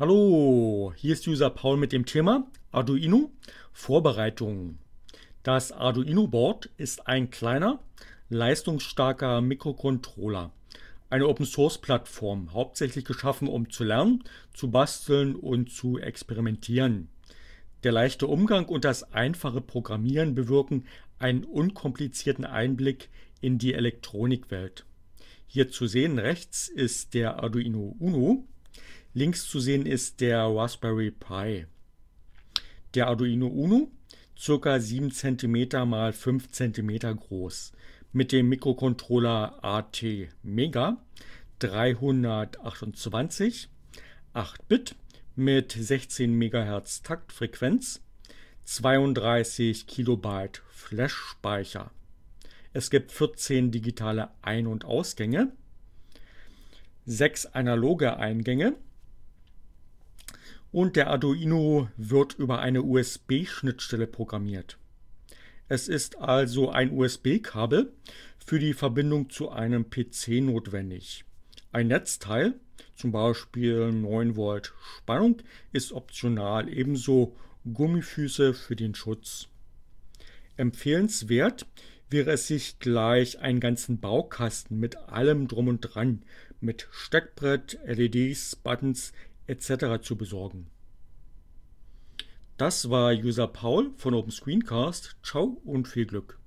Hallo, hier ist User Paul mit dem Thema Arduino Vorbereitungen. Das Arduino Board ist ein kleiner, leistungsstarker Mikrocontroller. Eine Open Source Plattform, hauptsächlich geschaffen, um zu lernen, zu basteln und zu experimentieren. Der leichte Umgang und das einfache Programmieren bewirken einen unkomplizierten Einblick in die Elektronikwelt. Hier zu sehen rechts ist der Arduino Uno Links zu sehen ist der Raspberry Pi. Der Arduino Uno, ca. 7 cm x 5 cm groß, mit dem Mikrocontroller AT Mega 328, 8-Bit mit 16 MHz Taktfrequenz, 32 Kilobyte Flash-Speicher. Es gibt 14 digitale Ein- und Ausgänge, 6 analoge Eingänge, und der Arduino wird über eine USB-Schnittstelle programmiert. Es ist also ein USB-Kabel für die Verbindung zu einem PC notwendig. Ein Netzteil, zum Beispiel 9 Volt Spannung, ist optional, ebenso Gummifüße für den Schutz. Empfehlenswert wäre es sich gleich einen ganzen Baukasten mit allem drum und dran, mit Steckbrett, LEDs, Buttons etc. zu besorgen. Das war User Paul von OpenScreencast. Ciao und viel Glück.